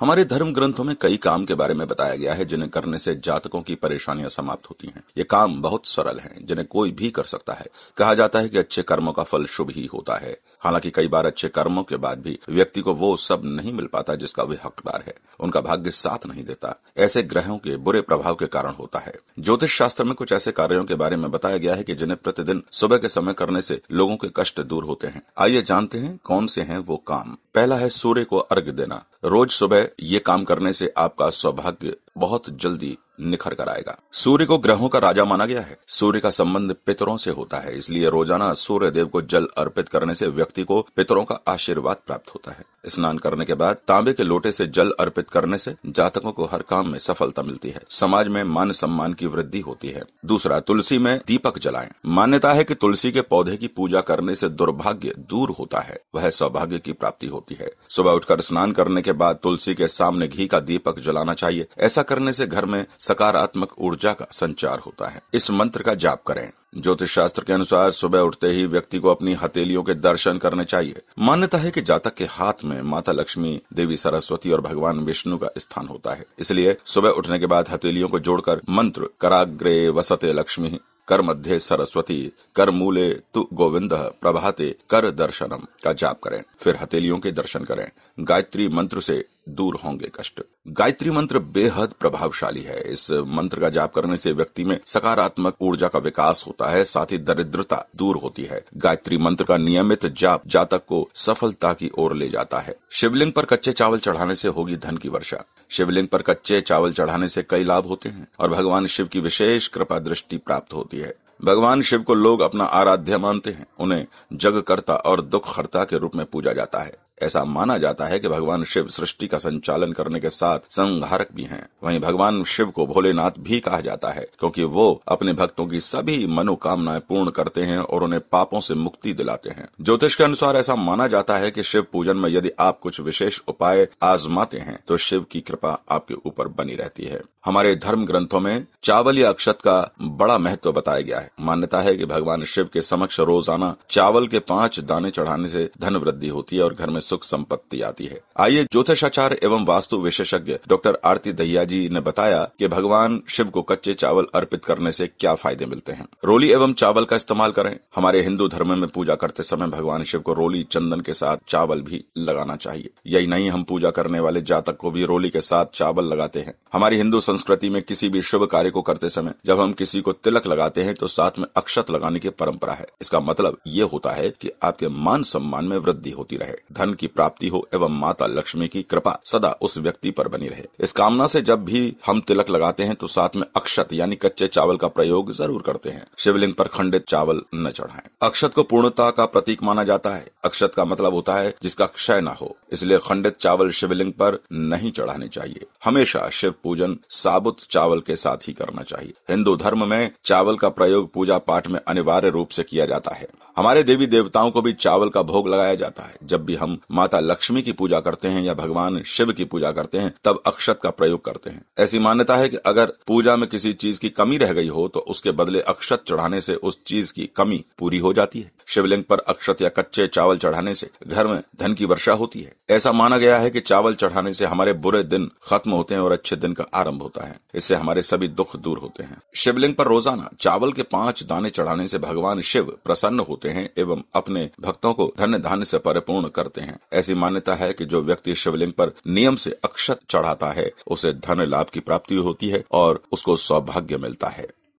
हमारे धर्म ग्रंथों में कई काम के बारे में बताया गया है जिन्हें करने से जातकों की परेशानियां समाप्त होती हैं ये काम बहुत सरल हैं जिन्हें कोई भी कर सकता है कहा जाता है कि अच्छे कर्मों का फल शुभ ही होता है हालांकि कई बार अच्छे कर्मों के बाद भी व्यक्ति को वो सब नहीं मिल पाता जिसका वे हकदार है उनका भाग्य साथ नहीं देता ऐसे ग्रहों के बुरे प्रभाव के कारण होता है ज्योतिष शास्त्र में कुछ ऐसे कार्यों के बारे में बताया गया है की जिन्हें प्रतिदिन सुबह के समय करने से लोगों के कष्ट दूर होते हैं आइए जानते हैं कौन से है वो काम पहला है सूर्य को अर्घ देना रोज सुबह ये काम करने से आपका सौभाग्य बहुत जल्दी निखर कर आएगा सूर्य को ग्रहों का राजा माना गया है सूर्य का संबंध पितरों से होता है इसलिए रोजाना सूर्य देव को जल अर्पित करने से व्यक्ति को पितरों का आशीर्वाद प्राप्त होता है स्नान करने के बाद तांबे के लोटे से जल अर्पित करने से जातकों को हर काम में सफलता मिलती है समाज में मान सम्मान की वृद्धि होती है दूसरा तुलसी में दीपक जलाएं मान्यता है कि तुलसी के पौधे की पूजा करने से दुर्भाग्य दूर होता है वह सौभाग्य की प्राप्ति होती है सुबह उठकर स्नान करने के बाद तुलसी के सामने घी का दीपक जलाना चाहिए ऐसा करने से घर में सकारात्मक ऊर्जा का संचार होता है इस मंत्र का जाप करें ज्योतिष शास्त्र के अनुसार सुबह उठते ही व्यक्ति को अपनी हथेलियों के दर्शन करने चाहिए मान्यता है कि जातक के हाथ में माता लक्ष्मी देवी सरस्वती और भगवान विष्णु का स्थान होता है इसलिए सुबह उठने के बाद हथेलियों को जोड़कर मंत्र कराग्रे वसते लक्ष्मी कर मध्य सरस्वती कर मूले तु गोविंद प्रभाते कर दर्शनम का जाप करें फिर हथेलियों के दर्शन करें गायत्री मंत्र से दूर होंगे कष्ट गायत्री मंत्र बेहद प्रभावशाली है इस मंत्र का जाप करने से व्यक्ति में सकारात्मक ऊर्जा का विकास होता है साथ ही दरिद्रता दूर होती है गायत्री मंत्र का नियमित जाप जातक को सफलता की ओर ले जाता है शिवलिंग पर कच्चे चावल चढ़ाने से होगी धन की वर्षा शिवलिंग पर कच्चे चावल चढ़ाने से कई लाभ होते हैं और भगवान शिव की विशेष कृपा दृष्टि प्राप्त होती है भगवान शिव को लोग अपना आराध्य मानते हैं उन्हें जगकर्ता और दुख के रूप में पूजा जाता है ऐसा माना जाता है कि भगवान शिव सृष्टि का संचालन करने के साथ संहारक भी हैं वहीं भगवान शिव को भोलेनाथ भी कहा जाता है क्योंकि वो अपने भक्तों की सभी मनोकामनाएं पूर्ण करते हैं और उन्हें पापों से मुक्ति दिलाते हैं ज्योतिष के अनुसार ऐसा माना जाता है कि शिव पूजन में यदि आप कुछ विशेष उपाय आजमाते हैं तो शिव की कृपा आपके ऊपर बनी रहती है हमारे धर्म ग्रंथों में चावल या अक्षत का बड़ा महत्व बताया गया है मान्यता है कि भगवान शिव के समक्ष रोजाना चावल के पांच दाने चढ़ाने से धन वृद्धि होती है और घर में सुख संपत्ति आती है आइए ज्योतिषाचार एवं वास्तु विशेषज्ञ डॉक्टर आरती दहिया जी ने बताया कि भगवान शिव को कच्चे चावल अर्पित करने से क्या फायदे मिलते हैं रोली एवं चावल का इस्तेमाल करें हमारे हिंदू धर्म में पूजा करते समय भगवान शिव को रोली चंदन के साथ चावल भी लगाना चाहिए यही नहीं हम पूजा करने वाले जातक को भी रोली के साथ चावल लगाते हैं हमारी हिंदू संस्कृति में किसी भी शुभ कार्य को करते समय जब हम किसी को तिलक लगाते हैं तो साथ में अक्षत लगाने की परंपरा है इसका मतलब ये होता है कि आपके मान सम्मान में वृद्धि होती रहे धन की प्राप्ति हो एवं माता लक्ष्मी की कृपा सदा उस व्यक्ति पर बनी रहे इस कामना से जब भी हम तिलक लगाते हैं तो साथ में अक्षत यानी कच्चे चावल का प्रयोग जरूर करते हैं शिवलिंग पर खंडित चावल न चढ़ाएं अक्षत को पूर्णता का प्रतीक माना जाता है अक्षत का मतलब होता है जिसका क्षय न हो इसलिए खंडित चावल शिवलिंग पर नहीं चढ़ाने चाहिए हमेशा शिव पूजन साबुत चावल के साथ ही करना चाहिए हिंदू धर्म में चावल का प्रयोग पूजा पाठ में अनिवार्य रूप से किया जाता है हमारे देवी देवताओं को भी चावल का भोग लगाया जाता है जब भी हम माता लक्ष्मी की पूजा करते हैं या भगवान शिव की पूजा करते हैं तब अक्षत का प्रयोग करते हैं ऐसी मान्यता है कि अगर पूजा में किसी चीज की कमी रह गई हो तो उसके बदले अक्षत चढ़ाने से उस चीज की कमी पूरी हो जाती है शिवलिंग पर अक्षत या कच्चे चावल चावल चढ़ाने से घर में धन की वर्षा होती है ऐसा माना गया है कि चावल चढ़ाने से हमारे बुरे दिन खत्म होते हैं और अच्छे दिन का आरंभ होता है इससे हमारे सभी दुख दूर होते हैं शिवलिंग पर रोजाना चावल के पांच दाने चढ़ाने से भगवान शिव प्रसन्न होते हैं एवं अपने भक्तों को धन्य धान्य से परिपूर्ण करते हैं ऐसी मान्यता है कि जो व्यक्ति शिवलिंग पर नियम से अक्षत चढ़ाता है उसे धन लाभ की प्राप्ति होती है और उसको सौभाग्य मिलता है